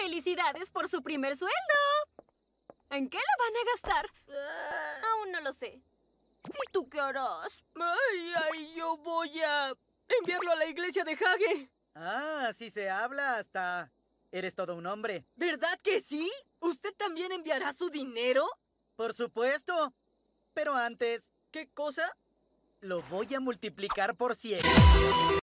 ¡Felicidades por su primer sueldo! ¿En qué lo van a gastar? Aún no lo sé. ¿Y tú qué harás? Ay, ay, yo voy a enviarlo a la iglesia de Hage. Ah, así se habla hasta... Eres todo un hombre. ¿Verdad que sí? ¿Usted también enviará su dinero? Por supuesto. Pero antes, ¿qué cosa? Lo voy a multiplicar por 100.